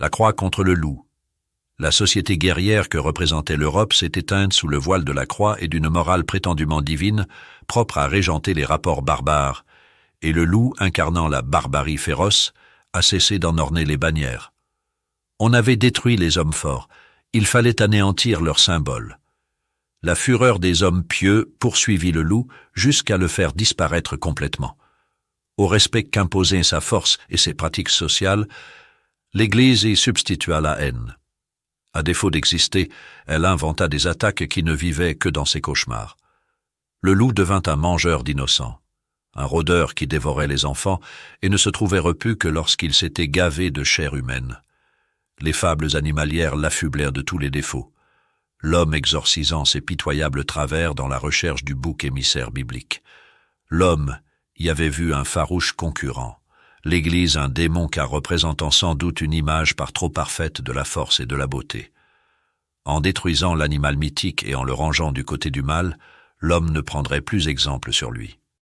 la croix contre le loup. La société guerrière que représentait l'Europe s'est éteinte sous le voile de la croix et d'une morale prétendument divine, propre à régenter les rapports barbares, et le loup incarnant la barbarie féroce a cessé d'en orner les bannières. On avait détruit les hommes forts, il fallait anéantir leurs symboles. La fureur des hommes pieux poursuivit le loup jusqu'à le faire disparaître complètement. Au respect qu'imposaient sa force et ses pratiques sociales, l'Église y substitua la haine. À défaut d'exister, elle inventa des attaques qui ne vivaient que dans ses cauchemars. Le loup devint un mangeur d'innocents, un rôdeur qui dévorait les enfants et ne se trouvait repu que lorsqu'il s'était gavé de chair humaine. Les fables animalières l'affublèrent de tous les défauts, l'homme exorcisant ses pitoyables travers dans la recherche du bouc émissaire biblique. L'homme y avait vu un farouche concurrent, l'Église un démon car représentant sans doute une image par trop parfaite de la force et de la beauté. En détruisant l'animal mythique et en le rangeant du côté du mal, l'homme ne prendrait plus exemple sur lui.